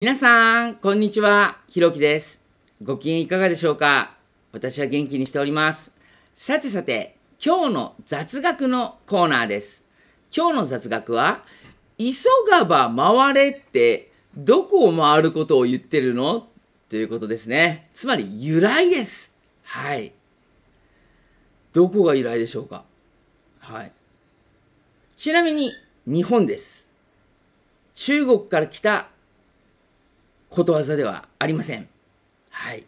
皆さん、こんにちは。ひろきです。ご機嫌いかがでしょうか私は元気にしております。さてさて、今日の雑学のコーナーです。今日の雑学は、急がば回れってどこを回ることを言ってるのということですね。つまり由来です。はい。どこが由来でしょうかはい。ちなみに、日本です。中国から来たことわざではありません。はい。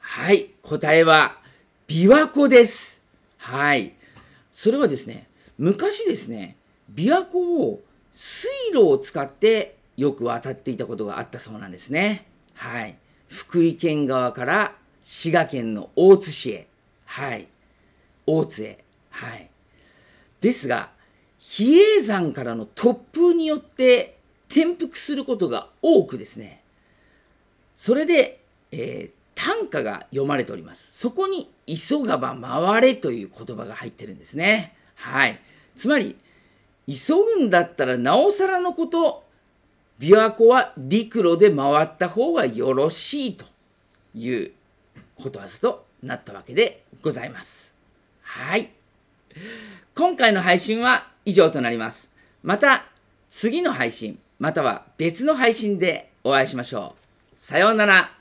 はい、答えは、琵琶湖です。はい。それはですね、昔ですね、琵琶湖を水路を使ってよく渡っていたことがあったそうなんですね。はい。福井県側から滋賀県の大津市へ。はい。大津へ。はい。ですが、比叡山からの突風によって転覆することが多くですね、それで、えー、短歌が読まれております。そこに、急がば回れという言葉が入ってるんですね。はい。つまり、急ぐんだったらなおさらのこと、琵琶湖は陸路で回った方がよろしいということわざとなったわけでございます。はい。今回の配信は以上となります。また次の配信。または別の配信でお会いしましょう。さようなら。